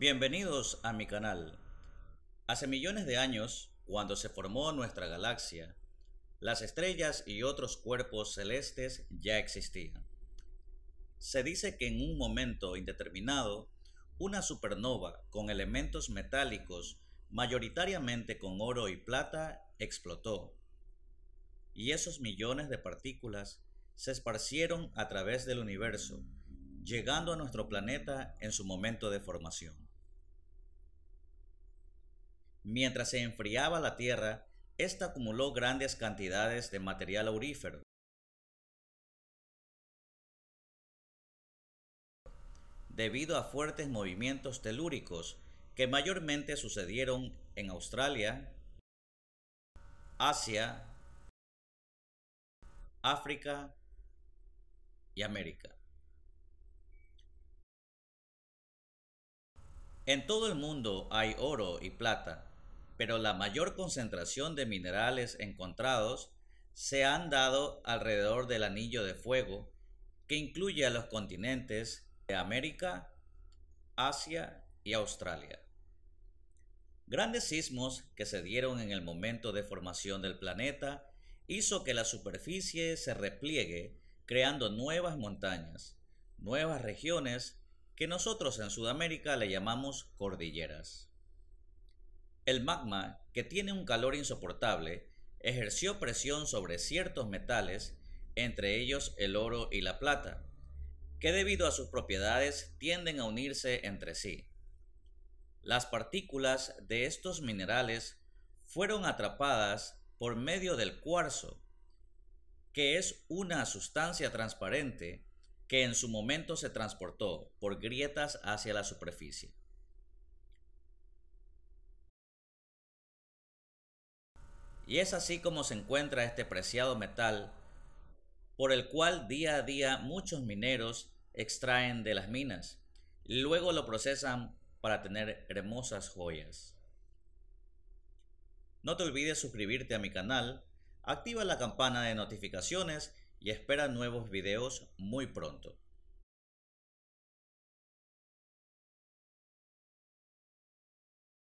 Bienvenidos a mi canal. Hace millones de años, cuando se formó nuestra galaxia, las estrellas y otros cuerpos celestes ya existían. Se dice que en un momento indeterminado, una supernova con elementos metálicos, mayoritariamente con oro y plata, explotó. Y esos millones de partículas se esparcieron a través del universo, llegando a nuestro planeta en su momento de formación. Mientras se enfriaba la tierra, ésta acumuló grandes cantidades de material aurífero. Debido a fuertes movimientos telúricos que mayormente sucedieron en Australia, Asia, África y América. En todo el mundo hay oro y plata, pero la mayor concentración de minerales encontrados se han dado alrededor del anillo de fuego, que incluye a los continentes de América, Asia y Australia. Grandes sismos que se dieron en el momento de formación del planeta hizo que la superficie se repliegue creando nuevas montañas, nuevas regiones que nosotros en Sudamérica le llamamos cordilleras. El magma, que tiene un calor insoportable, ejerció presión sobre ciertos metales, entre ellos el oro y la plata, que debido a sus propiedades tienden a unirse entre sí. Las partículas de estos minerales fueron atrapadas por medio del cuarzo, que es una sustancia transparente que en su momento se transportó por grietas hacia la superficie. Y es así como se encuentra este preciado metal, por el cual día a día muchos mineros extraen de las minas, y luego lo procesan para tener hermosas joyas. No te olvides suscribirte a mi canal, activa la campana de notificaciones y espera nuevos videos muy pronto.